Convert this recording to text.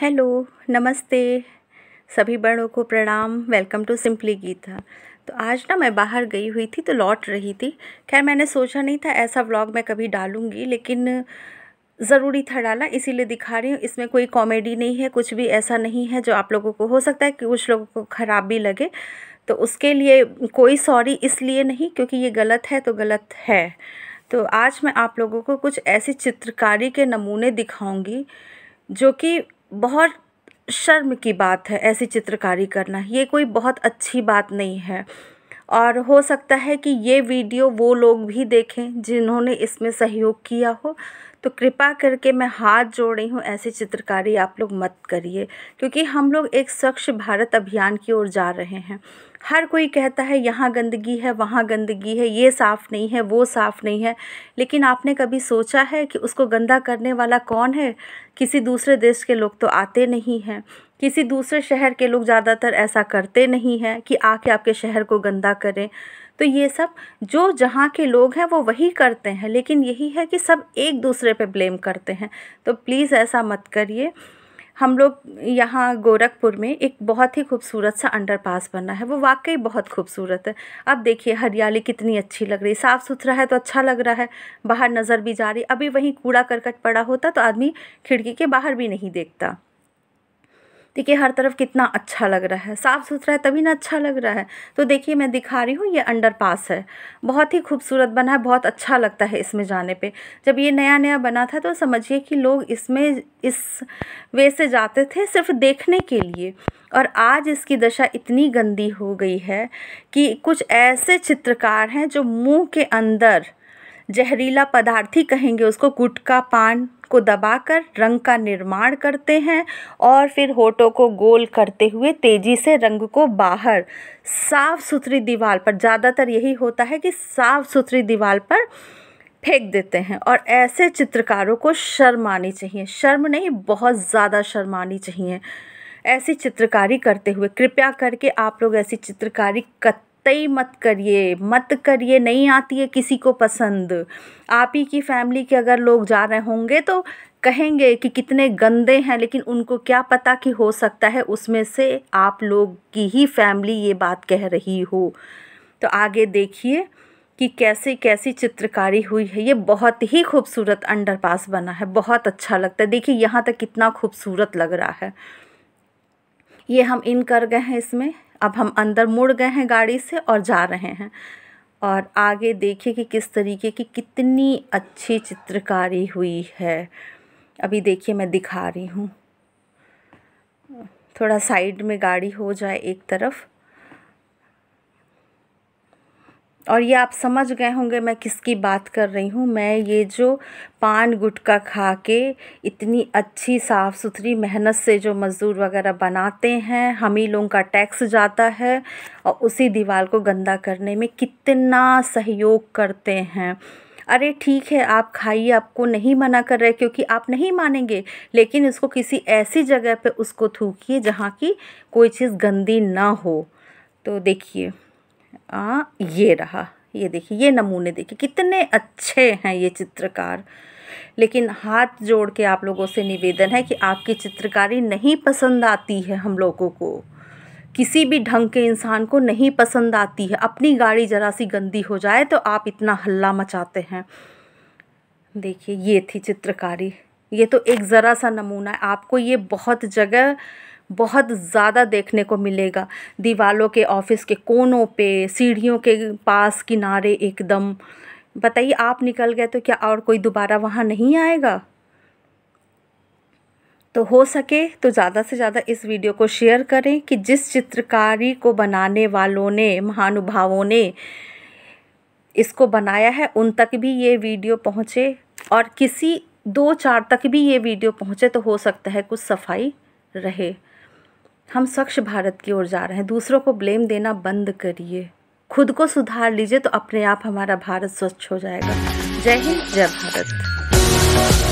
hello नमस्ते सभी बड़ों को प्रणाम वेलकम टू सिंपली गीता तो आज ना मैं बाहर गई हुई थी तो लौट रही थी खैर मैंने सोचा नहीं था ऐसा व्लॉग मैं कभी डालूँगी लेकिन ज़रूरी था डाला इसीलिए दिखा रही हूँ इसमें कोई कॉमेडी नहीं है कुछ भी ऐसा नहीं है जो आप लोगों को हो सकता है कि कुछ लोगों को ख़राब भी लगे तो उसके लिए कोई सॉरी इसलिए नहीं क्योंकि ये गलत है तो गलत है तो आज मैं आप लोगों को कुछ ऐसी चित्रकारी के नमूने दिखाऊंगी जो कि बहुत शर्म की बात है ऐसी चित्रकारी करना ये कोई बहुत अच्छी बात नहीं है और हो सकता है कि ये वीडियो वो लोग भी देखें जिन्होंने इसमें सहयोग किया हो तो कृपा करके मैं हाथ जोड़ रही हूँ ऐसी चित्रकारी आप लोग मत करिए क्योंकि हम लोग एक स्वच्छ भारत अभियान की ओर जा रहे हैं हर कोई कहता है यहाँ गंदगी है वहाँ गंदगी है ये साफ़ नहीं है वो साफ़ नहीं है लेकिन आपने कभी सोचा है कि उसको गंदा करने वाला कौन है किसी दूसरे देश के लोग तो आते नहीं हैं किसी दूसरे शहर के लोग ज़्यादातर ऐसा करते नहीं हैं कि आके आपके शहर को गंदा करें तो ये सब जो जहाँ के लोग हैं वो वही करते हैं लेकिन यही है कि सब एक दूसरे पे ब्लेम करते हैं तो प्लीज़ ऐसा मत करिए हम लोग यहाँ गोरखपुर में एक बहुत ही खूबसूरत सा अंडरपास बना है वो वाकई बहुत खूबसूरत है अब देखिए हरियाली कितनी अच्छी लग रही है साफ़ सुथरा है तो अच्छा लग रहा है बाहर नज़र भी जा रही अभी वहीं कूड़ा करकट पड़ा होता तो आदमी खिड़की के बाहर भी नहीं देखता देखिए हर तरफ कितना अच्छा लग रहा है साफ़ सुथरा है तभी ना अच्छा लग रहा है तो देखिए मैं दिखा रही हूँ ये अंडर पास है बहुत ही खूबसूरत बना है बहुत अच्छा लगता है इसमें जाने पे जब ये नया नया बना था तो समझिए कि लोग इसमें इस वे से जाते थे सिर्फ देखने के लिए और आज इसकी दशा इतनी गंदी हो गई है कि कुछ ऐसे चित्रकार हैं जो मुँह के अंदर जहरीला पदार्थ ही कहेंगे उसको गुटका पान को दबाकर रंग का निर्माण करते हैं और फिर होठों को गोल करते हुए तेज़ी से रंग को बाहर साफ़ सुथरी दीवार पर ज़्यादातर यही होता है कि साफ़ सुथरी दीवार पर फेंक देते हैं और ऐसे चित्रकारों को शर्म आनी चाहिए शर्म नहीं बहुत ज़्यादा शर्म आनी चाहिए ऐसी चित्रकारी करते हुए कृपया करके आप लोग ऐसी चित्रकारी कत कतई मत करिए मत करिए नहीं आती है किसी को पसंद आप ही की फैमिली के अगर लोग जा रहे होंगे तो कहेंगे कि कितने गंदे हैं लेकिन उनको क्या पता कि हो सकता है उसमें से आप लोग की ही फैमिली ये बात कह रही हो तो आगे देखिए कि कैसे कैसी चित्रकारी हुई है ये बहुत ही खूबसूरत अंडरपास बना है बहुत अच्छा लगता है देखिए यहाँ तक कितना खूबसूरत लग रहा है ये हम इन कर गए हैं इसमें अब हम अंदर मुड़ गए हैं गाड़ी से और जा रहे हैं और आगे देखिए कि किस तरीके की कितनी अच्छी चित्रकारी हुई है अभी देखिए मैं दिखा रही हूँ थोड़ा साइड में गाड़ी हो जाए एक तरफ और ये आप समझ गए होंगे मैं किसकी बात कर रही हूँ मैं ये जो पान गुटका खा के इतनी अच्छी साफ़ सुथरी मेहनत से जो मज़दूर वगैरह बनाते हैं हम ही लोगों का टैक्स जाता है और उसी दीवार को गंदा करने में कितना सहयोग करते हैं अरे ठीक है आप खाइए आपको नहीं मना कर रहे क्योंकि आप नहीं मानेंगे लेकिन इसको किसी ऐसी जगह पे उसको थूकिए जहाँ की कोई चीज़ गंदी ना हो तो देखिए आ, ये रहा ये देखिए ये नमूने देखिए कितने अच्छे हैं ये चित्रकार लेकिन हाथ जोड़ के आप लोगों से निवेदन है कि आपकी चित्रकारी नहीं पसंद आती है हम लोगों को किसी भी ढंग के इंसान को नहीं पसंद आती है अपनी गाड़ी ज़रा सी गंदी हो जाए तो आप इतना हल्ला मचाते हैं देखिए ये थी चित्रकारी ये तो एक ज़रा सा नमूना है आपको ये बहुत जगह बहुत ज़्यादा देखने को मिलेगा दीवारों के ऑफिस के कोनों पे सीढ़ियों के पास किनारे एकदम बताइए आप निकल गए तो क्या और कोई दोबारा वहाँ नहीं आएगा तो हो सके तो ज़्यादा से ज़्यादा इस वीडियो को शेयर करें कि जिस चित्रकारी को बनाने वालों ने महानुभावों ने इसको बनाया है उन तक भी ये वीडियो पहुँचे और किसी दो चार तक भी ये वीडियो पहुँचे तो हो सकता है कुछ सफाई रहे हम स्वच्छ भारत की ओर जा रहे हैं दूसरों को ब्लेम देना बंद करिए खुद को सुधार लीजिए तो अपने आप हमारा भारत स्वच्छ हो जाएगा जय हिंद जय भारत